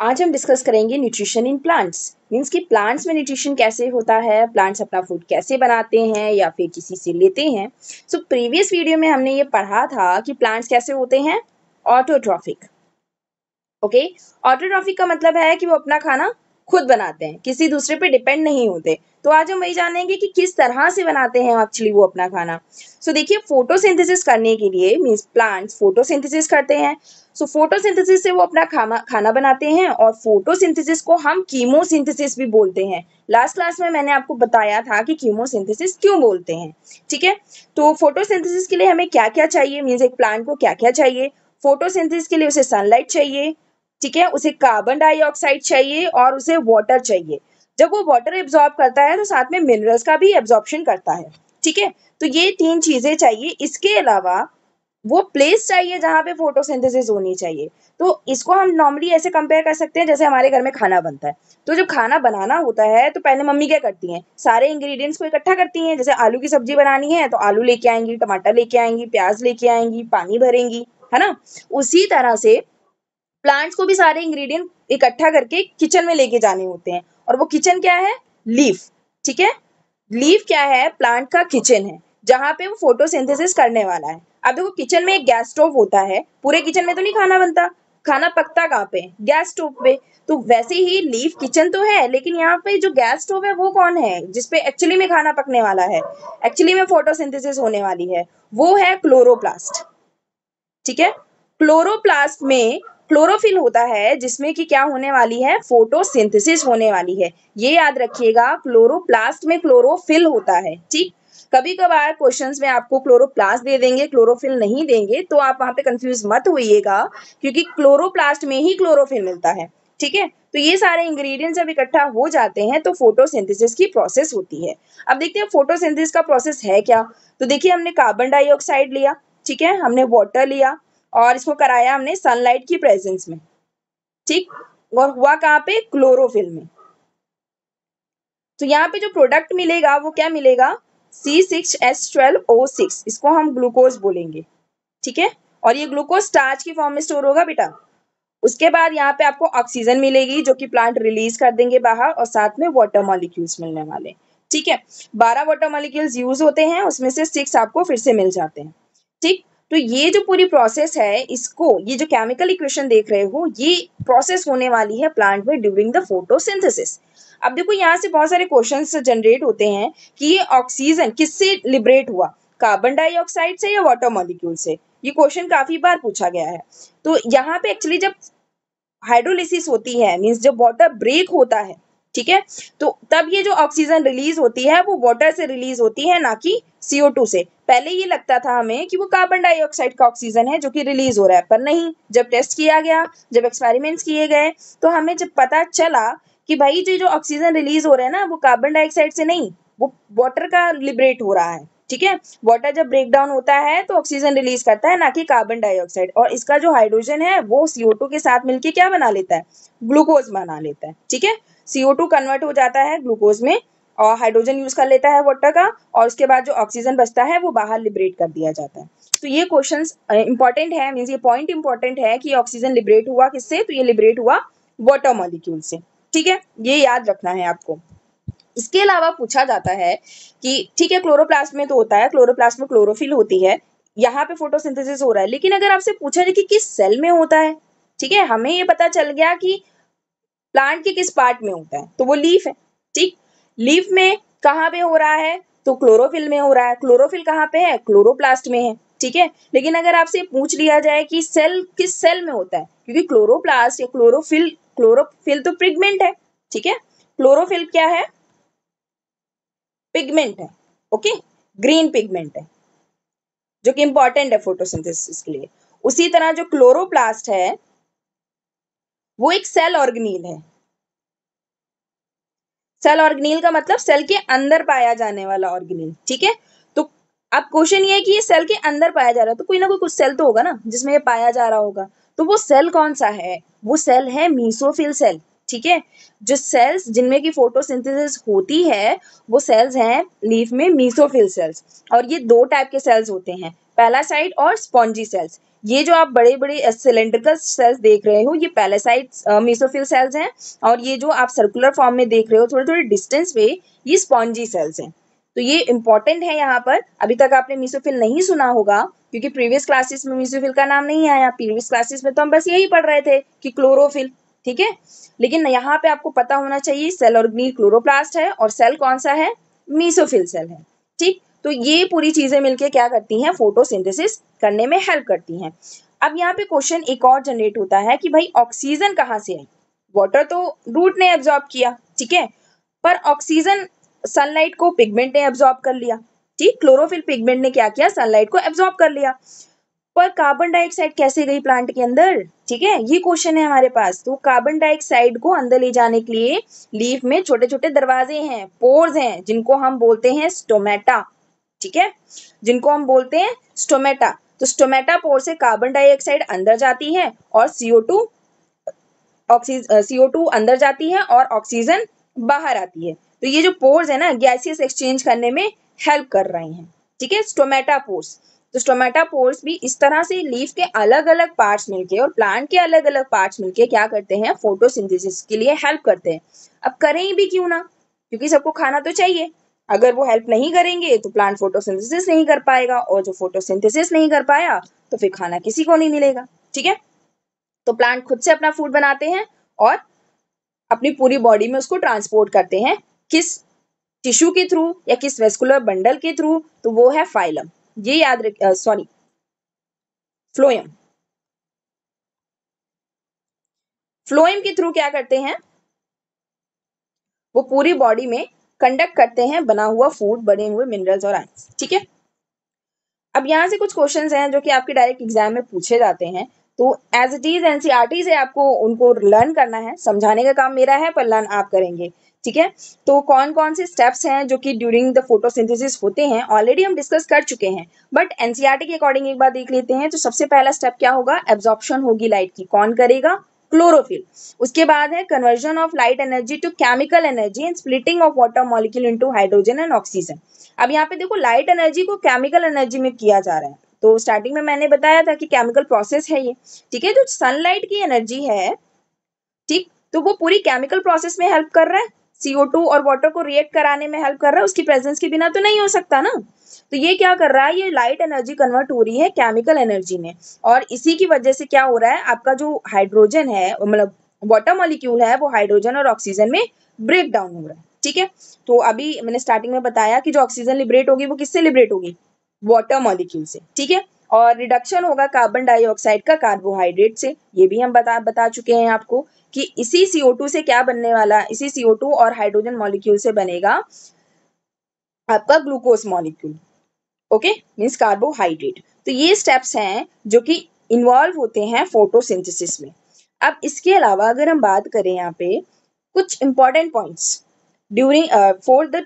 आज हम डिस्कस करेंगे न्यूट्रिशन इन प्लांट्स मीन्स कि प्लांट्स में न्यूट्रिशन कैसे होता है प्लांट्स अपना फूड कैसे बनाते हैं या फिर किसी से लेते हैं सो प्रीवियस वीडियो में हमने ये पढ़ा था कि प्लांट्स कैसे होते हैं ऑटोट्रॉफिक ओके ऑटोट्रॉफिक का मतलब है कि वो अपना खाना खुद बनाते हैं किसी दूसरे पे डिपेंड नहीं होते तो आज हम वही जानेंगे कि किस तरह से बनाते हैं एक्चुअली वो अपना खाना सो so, देखिए फोटोसिंथेसिस करने के लिए मीन्स प्लांट्स फोटोसिंथेसिस करते हैं सो so, फोटोसिंथेसिस से वो अपना खाना खाना बनाते हैं और फोटोसिंथेसिस को हम कीमोसिंथेसिस भी बोलते हैं लास्ट क्लास में मैंने आपको बताया था कि कीमोसिंथेसिस क्यों बोलते हैं ठीक है तो फोटोसिंथेसिस के लिए हमें क्या क्या चाहिए मीन्स एक प्लांट को क्या क्या चाहिए फोटोसिंथेसिस के लिए उसे सनलाइट चाहिए ठीक है उसे कार्बन डाइऑक्साइड चाहिए और उसे वाटर चाहिए जब वो वाटर एब्जॉर्ब करता है तो साथ में मिनरल्स का भी एब्जॉर्प्शन करता है ठीक है तो ये तीन चीजें चाहिए इसके अलावा वो प्लेस चाहिए जहाँ पे फोटोसिंथेसिस होनी चाहिए तो इसको हम नॉर्मली ऐसे कंपेयर कर सकते हैं जैसे हमारे घर में खाना बनता है तो जब खाना बनाना होता है तो पहले मम्मी क्या करती हैं सारे इंग्रेडिएंट्स को इकट्ठा करती हैं जैसे आलू की सब्जी बनानी है तो आलू लेके आएंगी टमाटर लेके आएंगी प्याज लेके आएंगी पानी भरेंगी है ना उसी तरह से प्लांट्स को भी सारे इंग्रेडिएंट इकट्ठा करके किचन में लेके जाने होते हैं और वो किचन क्या है लीफ ठीक है लीफ क्या है प्लांट का किचन है जहाँ पे वो फोटोसिंथेसिस करने वाला है अब देखो किचन में एक गैस स्टोव होता है पूरे किचन में तो नहीं खाना बनता खाना पकता कहाँ पे गैस स्टोव पे तो वैसे ही लीफ किचन तो है लेकिन यहाँ पे जो गैस स्टोव है वो कौन है जिसपे एक्चुअली में खाना पकने वाला है एक्चुअली में फोटोसिंथेसिस होने वाली है वो है क्लोरोप्लास्ट ठीक है क्लोरोप्लास्ट में क्लोरोफिल होता है जिसमें कि क्या होने वाली है फोटोसिंथेसिस होने वाली है ये याद रखिएगा क्लोरोप्लास्ट में क्लोरोफिल होता है ठीक कभी कभार क्वेश्चंस में आपको क्लोरोप्लास्ट दे देंगे क्लोरोफिल नहीं देंगे तो आप वहां पे कंफ्यूज मत होइएगा क्योंकि क्लोरोप्लास्ट में ही क्लोरोफिल मिलता है ठीक है तो ये सारे इंग्रेडिएंट्स जब इकट्ठा हो जाते हैं तो फोटोसिंथेसिस की प्रोसेस होती है अब देखते हैं फोटोसिंथेसिस का प्रोसेस है क्या तो देखिए हमने कार्बन डाइऑक्साइड लिया ठीक है हमने वाटर लिया और इसको कराया हमने सनलाइट की प्रेजेंस में ठीक और हुआ कहाँ पे क्लोरोफिल में तो यहाँ पे जो प्रोडक्ट मिलेगा वो क्या मिलेगा C six S twelve O six इसको हम ग्लूकोज बोलेंगे ठीक है और ये ग्लूकोज स्टार्च की फॉर्म में स्टोर होगा बेटा उसके बाद यहाँ पे आपको ऑक्सीजन मिलेगी जो कि प्लांट रिलीज कर देंगे बाहर और साथ में वाटर मॉलिक्यूल्स मिलने वाले ठीक है बारह वाटर मॉलिक्यूल्स यूज होते हैं उसमें से सिक्स आपको फिर से मिल जाते हैं ठीक तो ये जो पूरी प्रोसेस है इसको ये जो केमिकल इक्वेशन देख रहे हो ये प्रोसेस होने वाली है प्लांट में ड्यूरिंग द फोटोसिंथेसिस अब देखो यहाँ से बहुत सारे क्वेश्चन जनरेट होते हैं कि ये ऑक्सीजन किससे लिबरेट हुआ कार्बन डाइऑक्साइड से या वाटर मॉलिक्यूल से ये क्वेश्चन काफी बार पूछा गया है तो यहाँ पे एक्चुअली जब हाइड्रोलिसिस होती है मीन्स जब वाटर ब्रेक होता है ठीक है तो तब ये जो ऑक्सीजन रिलीज होती है वो वाटर से रिलीज होती है ना कि CO2 से पहले ये लगता था हमें कि वो कार्बन डाइऑक्साइड का ऑक्सीजन है जो कि रिलीज हो रहा है पर नहीं जब टेस्ट किया गया जब एक्सपेरिमेंट्स किए गए तो हमें जब पता चला कि भाई जो जो ऑक्सीजन रिलीज हो रहा है ना वो कार्बन डाइऑक्साइड से नहीं वो वाटर का लिबरेट हो रहा है ठीक है वाटर जब ब्रेक डाउन होता है तो ऑक्सीजन रिलीज करता है ना कि कार्बन डाइऑक्साइड और इसका जो हाइड्रोजन है वो सीओ टू के साथ मिलके क्या बना लेता है ग्लूकोज बना लेता है ठीक है सीओ टू कन्वर्ट हो जाता है ग्लूकोज में और हाइड्रोजन यूज कर लेता है वाटर का और उसके बाद जो ऑक्सीजन बचता है वो बाहर लिबरेट कर दिया जाता है तो ये क्वेश्चन इंपॉर्टेंट है मीन्स ये पॉइंट इंपॉर्टेंट है कि ऑक्सीजन लिबरेट हुआ किससे तो ये लिबरेट हुआ वाटर मॉलिक्यूल से ठीक है ये याद रखना है आपको इसके अलावा पूछा जाता है कि ठीक है क्लोरोप्लास्ट में तो होता है क्लोरोप्लास्ट में क्लोरोफिल होती है यहाँ पे फोटोसिंथेसिस हो रहा है लेकिन अगर आपसे पूछा जाए कि किस सेल में होता है ठीक है हमें ये पता चल गया कि प्लांट के किस पार्ट में होता है तो वो लीफ है लीव में कहाँ पे हो रहा है तो क्लोरोफिल में हो रहा है क्लोरोफिल कहाँ पे है क्लोरोप्लास्ट में है ठीक है लेकिन अगर आपसे पूछ लिया जाए कि सेल किस सेल में होता है क्योंकि क्लोरोप्लास्ट या क्लोरोफिल क्लोरोफिल तो पिगमेंट है ठीक है क्लोरोफिल क्या है पिगमेंट है ओके ग्रीन पिगमेंट है जो कि इंपॉर्टेंट है फोटोसिंथेसिस के लिए उसी तरह जो क्लोरोप्लास्ट है वो एक सेल ऑर्गेनिल है सेल ऑर्गेनिल का मतलब सेल के अंदर पाया जाने वाला ऑर्गेनिल ठीक है तो अब क्वेश्चन ये है कि ये सेल के अंदर पाया जा रहा है तो कोई ना कोई कुछ सेल तो होगा ना जिसमें ये पाया जा रहा होगा तो वो सेल कौन सा है वो सेल है मीसोफिल सेल ठीक है जो सेल्स जिनमें की फोटोसिंथेसिस होती है वो सेल्स हैं लीफ में मीसोफिल सेल्स और ये दो टाइप के सेल्स होते हैं पैलासाइट और स्पॉन्जी सेल्स ये जो आप बड़े बड़े सिलेंड्रिकल सेल्स देख रहे हो ये पैलेसाइट मीसोफिल सेल्स हैं और ये जो आप सर्कुलर फॉर्म में देख रहे हो थोड़े थोड़े डिस्टेंस पे ये स्पॉन्जी सेल्स हैं तो ये इंपॉर्टेंट है यहाँ पर अभी तक आपने मीसोफिल नहीं सुना होगा क्योंकि प्रीवियस क्लासेस में मीसोफिल का नाम नहीं आया प्रीवियस क्लासेस में तो हम बस यही पढ़ रहे थे कि क्लोरोफिल ठीक है लेकिन यहाँ पे आपको पता होना चाहिए सेल और क्लोरोप्लास्ट है और सेल कौन सा है मीसोफिल सेल है ठीक तो ये पूरी चीज़ें मिलके क्या करती हैं फोटोसिंथेसिस करने में हेल्प करती हैं अब यहाँ पे क्वेश्चन एक और जनरेट होता है कि भाई ऑक्सीजन कहाँ से आई वाटर तो रूट ने एब्जॉर्ब किया ठीक है पर ऑक्सीजन सनलाइट को पिगमेंट ने एब्जॉर्ब कर लिया ठीक क्लोरोफिल पिगमेंट ने क्या किया सनलाइट को एब्जॉर्ब कर लिया पर कार्बन डाइऑक्साइड कैसे गई प्लांट के अंदर ठीक है ये क्वेश्चन है हमारे पास तो कार्बन डाइऑक्साइड को अंदर ले जाने के लिए लीफ में छोटे छोटे दरवाजे हैं पोर्स हैं जिनको हम बोलते हैं स्टोमेटा ठीक है जिनको हम बोलते हैं स्टोमेटा तो स्टोमेटा पोर से कार्बन डाइऑक्साइड अंदर जाती है और सीओ टू सीओ टू अंदर जाती है और ऑक्सीजन बाहर आती है तो ये जो पोर्स है ना गैसियस एक्सचेंज करने में हेल्प कर रहे हैं ठीक है स्टोमेटा पोर्स तो स्टोमेटा पोर्स भी इस तरह से लीफ के अलग अलग पार्ट्स मिलके और प्लांट के अलग अलग पार्ट्स मिलके क्या करते हैं फोटोसिंथेसिस के लिए हेल्प करते हैं अब करें भी क्यों ना क्योंकि सबको खाना तो चाहिए अगर वो हेल्प नहीं करेंगे तो प्लांट फोटोसिंथेसिस नहीं कर पाएगा और जो फोटोसिंथेसिस नहीं कर पाया तो फिर खाना किसी को नहीं मिलेगा ठीक है तो प्लांट खुद से अपना फूड बनाते हैं और अपनी पूरी बॉडी में उसको ट्रांसपोर्ट करते हैं किस टिश्यू के थ्रू या किस वेस्कुलर बंडल के थ्रू तो वो है फाइलम ये याद रख सॉरी फ्लोएम फ्लोएम के थ्रू क्या करते हैं वो पूरी बॉडी में कंडक्ट करते हैं बना हुआ फूड बने हुए मिनरल्स और आइंस ठीक है अब यहाँ से कुछ क्वेश्चन हैं जो कि आपके डायरेक्ट एग्जाम में पूछे जाते हैं तो एज इट इज एनसीआरटी से आपको उनको लर्न करना है समझाने का काम मेरा है पर लर्न आप करेंगे ठीक है तो कौन कौन से स्टेप्स हैं जो कि ड्यूरिंग द फोटोसिंथेसिस होते हैं ऑलरेडी हम डिस्कस कर चुके हैं बट एनसीआरटी e के अकॉर्डिंग एक बार देख लेते हैं तो सबसे पहला स्टेप क्या होगा एब्जॉर्प्शन होगी लाइट की कौन करेगा क्लोरोफिल उसके बाद है conversion of light energy to chemical energy and splitting of water molecule into hydrogen and oxygen अब यहाँ पे देखो लाइट एनर्जी को केमिकल एनर्जी में किया जा रहा है तो स्टार्टिंग में मैंने बताया था कि केमिकल प्रोसेस है ये ठीक है जो सनलाइट की एनर्जी है ठीक तो वो पूरी केमिकल प्रोसेस में हेल्प कर रहा है सीओ टू और वाटर को रिएक्ट कराने में हेल्प कर रहा है उसकी प्रेजेंस के बिना तो नहीं हो सकता ना तो ये क्या कर रहा है ये लाइट एनर्जी कन्वर्ट हो रही है केमिकल एनर्जी में और इसी की वजह से क्या हो रहा है आपका जो हाइड्रोजन है मतलब वाटर मॉलिक्यूल है वो हाइड्रोजन और ऑक्सीजन में ब्रेक डाउन हो रहा है ठीक है तो अभी मैंने स्टार्टिंग में बताया कि जो ऑक्सीजन लिबरेट होगी वो किससे लिबरेट होगी वाटर मॉलिक्यूल से ठीक है और रिडक्शन होगा कार्बन डाइऑक्साइड का कार्बोहाइड्रेट से ये भी हम बता बता चुके हैं आपको कि इसी CO2 से क्या बनने वाला इसी CO2 और हाइड्रोजन मॉलिक्यूल से बनेगा आपका glucose molecule okay means carbohydrate तो ये स्टेप्स हैं जो कि इन्वॉल्व होते हैं फोटोसिंथेसिस में अब इसके अलावा अगर हम बात करें यहाँ पे कुछ important points during for the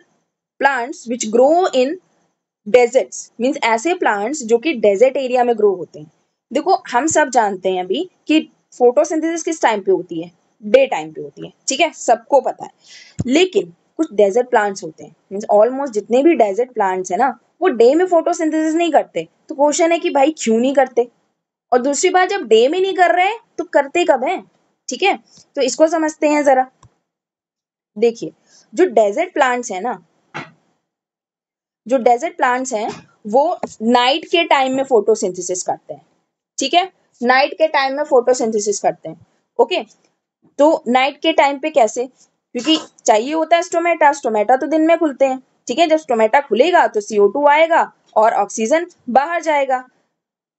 plants which grow in deserts means ऐसे प्लांट्स जो कि डेजर्ट एरिया में ग्रो होते हैं देखो हम सब जानते हैं अभी कि फोटोसिंथेसिस किस टाइम पे होती है डे टाइम पे होती है ठीक है सबको पता है लेकिन कुछ डेजर्ट प्लांट्स होते हैं मीन्स ऑलमोस्ट जितने भी डेजर्ट प्लांट्स है ना वो डे में फोटोसिंथेसिस नहीं करते तो क्वेश्चन है कि भाई क्यों नहीं करते और दूसरी बात जब डे में नहीं कर रहे हैं तो करते कब है ठीक है तो इसको समझते हैं जरा देखिए जो डेजर्ट प्लांट्स है ना जो डेजर्ट प्लांट्स हैं वो नाइट के टाइम में फोटोसिंथेसिस करते हैं ठीक है नाइट के टाइम में फोटोसिंथेसिस करते हैं ओके तो नाइट के टाइम पे कैसे क्योंकि चाहिए होता है स्टोमेटा स्टोमेटा तो दिन में खुलते हैं ठीक है जब स्टोमेटा खुलेगा तो टू आएगा और ऑक्सीजन बाहर जाएगा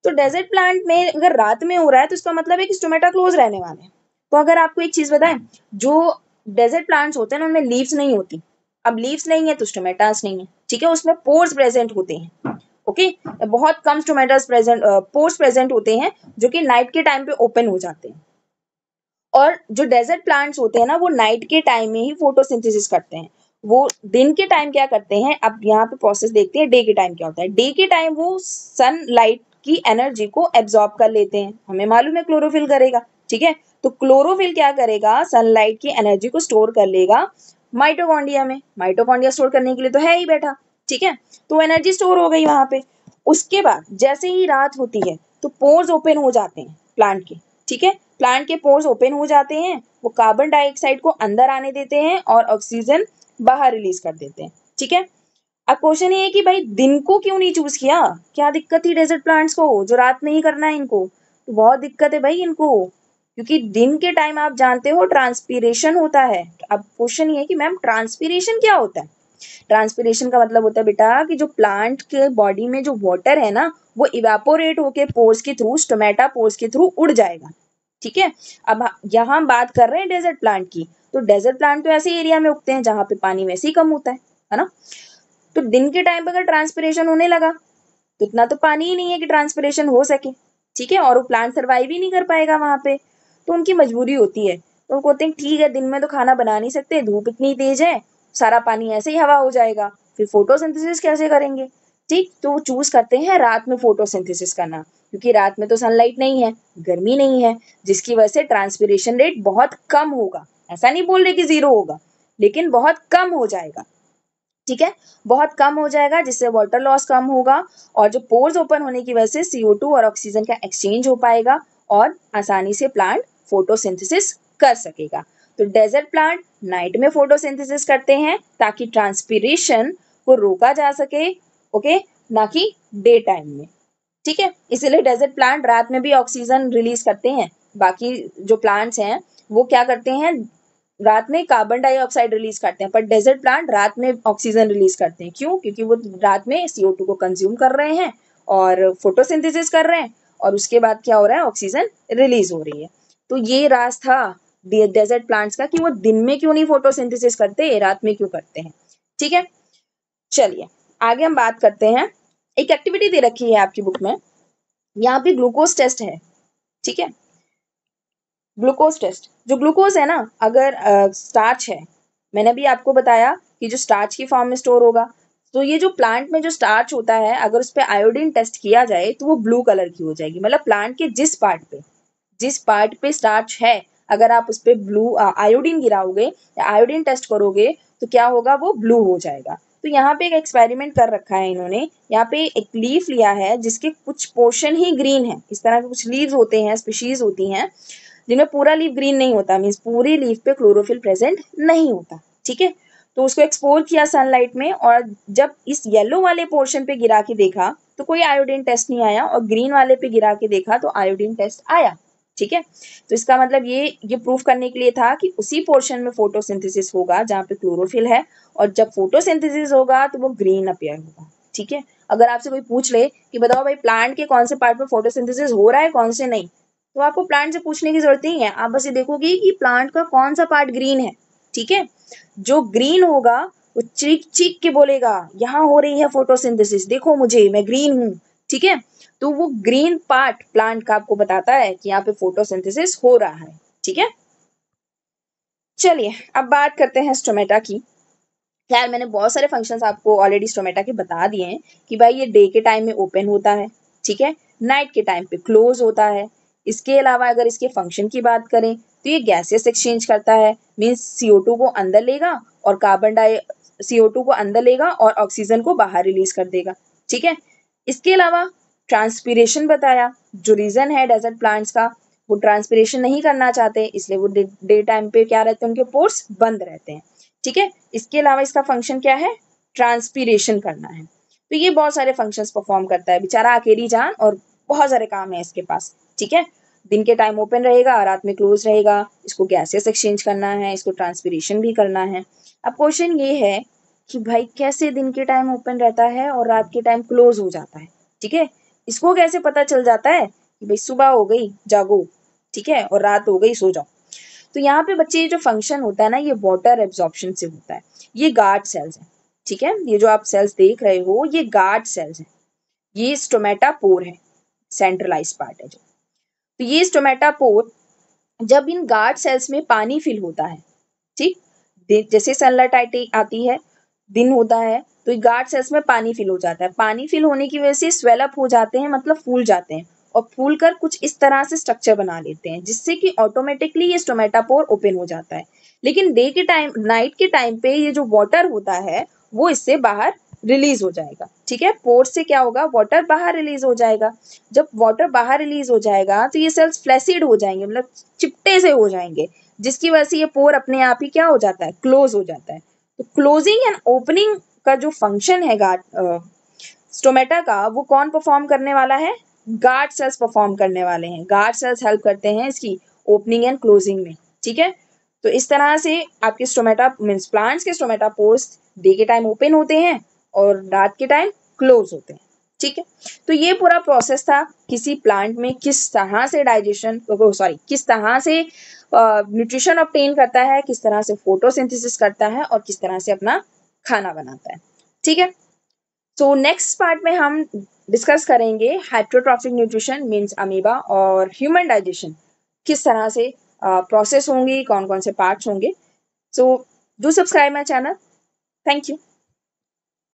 तो डेजर्ट प्लांट में अगर रात में हो रहा है तो इसका मतलब है कि स्टोमेटा क्लोज रहने वाले हैं तो अगर आपको एक चीज बताएं जो डेजर्ट प्लांट्स होते हैं ना उनमें लीव्स नहीं होती अब लीव्स नहीं है तो स्टोमेटास नहीं है ठीक है उसमें पोर्स प्रेजेंट होते हैं ओके बहुत कम स्टोमेटास प्रेजेंट पोर्स प्रेजेंट होते हैं जो कि नाइट के टाइम पे ओपन हो जाते हैं और जो डेजर्ट प्लांट्स होते हैं ना वो नाइट के टाइम में ही फोटोसिंथेसिस करते हैं वो दिन के टाइम क्या करते हैं अब यहाँ पे प्रोसेस देखते हैं डे के टाइम क्या होता है डे के टाइम वो सन लाइट की एनर्जी को एब्जॉर्ब कर लेते हैं हमें मालूम है क्लोरोफिल करेगा ठीक है तो क्लोरोफिल क्या करेगा सनलाइट की एनर्जी को स्टोर कर लेगा माइटोकॉन्डिया में माइटोकॉन्डिया स्टोर करने के लिए तो है ही बैठा ठीक है तो एनर्जी स्टोर हो गई वहां पे उसके बाद जैसे ही रात होती है तो पोर्स ओपन हो जाते हैं प्लांट के ठीक है प्लांट के पोर्स ओपन हो जाते हैं वो कार्बन डाइऑक्साइड को अंदर आने देते हैं और ऑक्सीजन बाहर रिलीज कर देते हैं ठीक है अब क्वेश्चन ये है कि भाई दिन को क्यों नहीं चूज किया क्या दिक्कत थी डेजर्ट प्लांट्स को जो रात में ही करना है इनको तो बहुत दिक्कत है भाई इनको क्योंकि दिन के टाइम आप जानते हो ट्रांसपीरेशन होता है तो अब क्वेश्चन ये है कि मैम ट्रांसपीरेशन क्या होता है ट्रांसपीरेशन का मतलब होता है बेटा कि जो प्लांट के बॉडी में जो वाटर है ना वो इवेपोरेट होके पोर्स के थ्रू स्टोमेटा पोर्स के थ्रू उड़ जाएगा ठीक है अब यहाँ हम बात कर रहे हैं डेजर्ट प्लांट की तो डेजर्ट प्लांट तो ऐसे एरिया में उगते हैं जहां पे पानी वैसे ही कम होता है है ना तो दिन के टाइम पर अगर ट्रांसपरेशन होने लगा तो इतना तो पानी ही नहीं है कि ट्रांसपरेशन हो सके ठीक है और वो प्लांट सर्वाइव ही नहीं कर पाएगा वहां पे तो उनकी मजबूरी होती है तो उनको कहते हैं ठीक है दिन में तो खाना बना नहीं सकते धूप इतनी तेज है सारा पानी ऐसे ही हवा हो जाएगा फिर फोटोसिंथेसिस कैसे करेंगे ठीक तो चूज करते हैं रात में फोटोसिंथेसिस करना क्योंकि रात में तो सनलाइट नहीं है गर्मी नहीं है जिसकी वजह से ट्रांसपीरेशन रेट बहुत कम होगा ऐसा नहीं बोल रहे कि जीरो होगा लेकिन बहुत कम हो जाएगा ठीक है बहुत कम हो जाएगा जिससे वाटर लॉस कम होगा और जो पोर्स ओपन होने की वजह से सीओ टू और ऑक्सीजन का एक्सचेंज हो पाएगा और आसानी से प्लांट फोटोसिंथेसिस कर सकेगा तो डेजर्ट प्लांट नाइट में फोटोसिंथेसिस करते हैं ताकि ट्रांसपीरेशन को रोका जा सके ओके ना कि डे टाइम में ठीक है इसीलिए डेजर्ट प्लांट रात में भी ऑक्सीजन रिलीज करते हैं बाकी जो प्लांट्स हैं वो क्या करते हैं रात में कार्बन डाइऑक्साइड रिलीज करते हैं पर डेजर्ट प्लांट रात में ऑक्सीजन रिलीज करते हैं क्यों क्योंकि वो रात में सीओ टू को कंज्यूम कर रहे हैं और फोटोसिंथेसिस कर रहे हैं और उसके बाद क्या हो रहा है ऑक्सीजन रिलीज हो रही है तो ये राज था डेजर्ट प्लांट्स का कि वो दिन में क्यों नहीं फोटोसिंथेसिस करते रात में क्यों करते हैं ठीक है चलिए आगे हम बात करते हैं एक एक्टिविटी दे रखी है आपकी बुक में यहाँ पे ग्लूकोज टेस्ट है ठीक है ग्लूकोज टेस्ट जो ग्लूकोज है ना अगर स्टार्च है मैंने भी आपको बताया कि जो स्टार्च की फॉर्म में स्टोर होगा तो ये जो प्लांट में जो स्टार्च होता है अगर उस पर आयोडीन टेस्ट किया जाए तो वो ब्लू कलर की हो जाएगी मतलब प्लांट के जिस पार्ट पे जिस पार्ट पे स्टार्च है अगर आप उस पर ब्लू आयोडीन गिराओगे या आयोडीन टेस्ट करोगे तो क्या होगा वो ब्लू हो जाएगा तो यहाँ पे एक एक्सपेरिमेंट कर रखा है इन्होंने यहाँ पे एक लीफ लिया है जिसके कुछ पोर्शन ही ग्रीन है इस तरह के कुछ लीव होते हैं स्पीशीज होती हैं जिनमें पूरा लीफ ग्रीन नहीं होता मीन्स पूरी लीफ पे क्लोरोफिल प्रेजेंट नहीं होता ठीक है तो उसको एक्सपोर किया सनलाइट में और जब इस येलो वाले पोर्शन पे गिरा के देखा तो कोई आयोडीन टेस्ट नहीं आया और ग्रीन वाले पे गिरा के देखा तो आयोडीन टेस्ट आया ठीक है तो इसका मतलब ये ये प्रूफ करने के लिए था कि उसी पोर्शन में फोटोसिंथेसिस होगा जहाँ पे क्लोरोफिल है और जब फोटोसिंथेसिस होगा तो वो ग्रीन अपेयर होगा ठीक है अगर आपसे कोई पूछ ले कि बताओ भाई प्लांट के कौन से पार्ट में फोटोसिंथेसिस हो रहा है कौन से नहीं तो आपको प्लांट से पूछने की जरूरत नहीं है आप बस ये देखोगे कि प्लांट का कौन सा पार्ट ग्रीन है ठीक है जो ग्रीन होगा वो चीख चीख के बोलेगा यहाँ हो रही है फोटोसिंथेसिस देखो मुझे मैं ग्रीन हूँ ठीक है तो वो ग्रीन पार्ट प्लांट का आपको बताता है कि यहाँ पे फोटोसिंथेसिस हो रहा है ठीक है चलिए अब बात करते हैं स्टोमेटा की खैर मैंने बहुत सारे फंक्शंस आपको ऑलरेडी स्टोमेटा के बता दिए हैं कि भाई ये डे के टाइम में ओपन होता है ठीक है नाइट के टाइम पे क्लोज होता है इसके अलावा अगर इसके फंक्शन की बात करें तो ये गैसेस एक्सचेंज करता है मीन्स टू को अंदर लेगा और कार्बन डाई टू को अंदर लेगा और ऑक्सीजन को बाहर रिलीज कर देगा ठीक है इसके अलावा ट्रांसपीरेशन बताया जो रीज़न है डेजर्ट प्लांट्स का वो ट्रांसपीरेशन नहीं करना चाहते इसलिए वो डे टाइम पे क्या रहते हैं उनके पोर्स बंद रहते हैं ठीक है इसके अलावा इसका फंक्शन क्या है ट्रांसपीरेशन करना है तो ये बहुत सारे फंक्शंस परफॉर्म करता है बेचारा अकेली जान और बहुत सारे काम है इसके पास ठीक है दिन के टाइम ओपन रहेगा रात में क्लोज रहेगा इसको गैसेस एक्सचेंज करना है इसको ट्रांसपीरेशन भी करना है अब क्वेश्चन ये है कि भाई कैसे दिन के टाइम ओपन रहता है और रात के टाइम क्लोज हो जाता है ठीक है इसको कैसे पता चल जाता है कि भाई सुबह हो गई जागो ठीक है और रात हो गई सो जाओ तो यहाँ पे बच्चे ये जो फंक्शन होता है ना ये वाटर एब्जॉर्प्शन से होता है ये गार्ड सेल्स है ठीक है ये जो आप सेल्स देख रहे हो ये गार्ड सेल्स है ये स्टोमेटा पोर है सेंट्रलाइज पार्ट है जो तो ये स्टोमेटा पोर जब इन गार्ड सेल्स में पानी फिल होता है ठीक जैसे सनलाइट आती है दिन होता है तो गार्ड सेल्स में पानी फिल हो जाता है पानी फिल होने की वजह से स्वेलअप हो जाते हैं मतलब फूल जाते हैं और फूल कर कुछ इस तरह से स्ट्रक्चर बना लेते हैं जिससे कि ऑटोमेटिकली ये स्टोमेटापोर ओपन हो जाता है लेकिन डे के टाइम नाइट के टाइम पे ये जो वाटर होता है वो इससे बाहर रिलीज हो जाएगा ठीक है पोर से क्या होगा वाटर बाहर रिलीज हो जाएगा जब वाटर बाहर रिलीज हो जाएगा तो ये सेल्स फ्लैसिड हो जाएंगे मतलब चिपटे से हो जाएंगे जिसकी वजह से ये पोर अपने आप ही क्या हो जाता है क्लोज हो जाता है तो क्लोजिंग एंड ओपनिंग का जो फंक्शन है गार्ड स्टोमेटा का वो कौन परफॉर्म करने वाला है गार्ड सेल्स परफॉर्म करने वाले हैं गार्ड सेल्स हेल्प करते हैं इसकी ओपनिंग एंड क्लोजिंग में ठीक है तो इस तरह से आपके स्टोमेटा मीन्स प्लांट्स के स्टोमेटा पोर्स डे के टाइम ओपन होते हैं और रात के टाइम क्लोज होते हैं ठीक है तो ये पूरा प्रोसेस था किसी प्लांट में किस तरह से डाइजेशन सॉरी किस तरह से न्यूट्रिशन ऑप्टेन करता है किस तरह से फोटोसिंथेसिस करता है और किस तरह से अपना खाना बनाता है ठीक है तो नेक्स्ट पार्ट में हम डिस्कस करेंगे हाइड्रोट्रॉफिक न्यूट्रिशन मीन्स अमीबा और ह्यूमन डाइजेशन किस तरह से प्रोसेस होंगी कौन कौन से पार्ट्स होंगे so do subscribe my channel thank you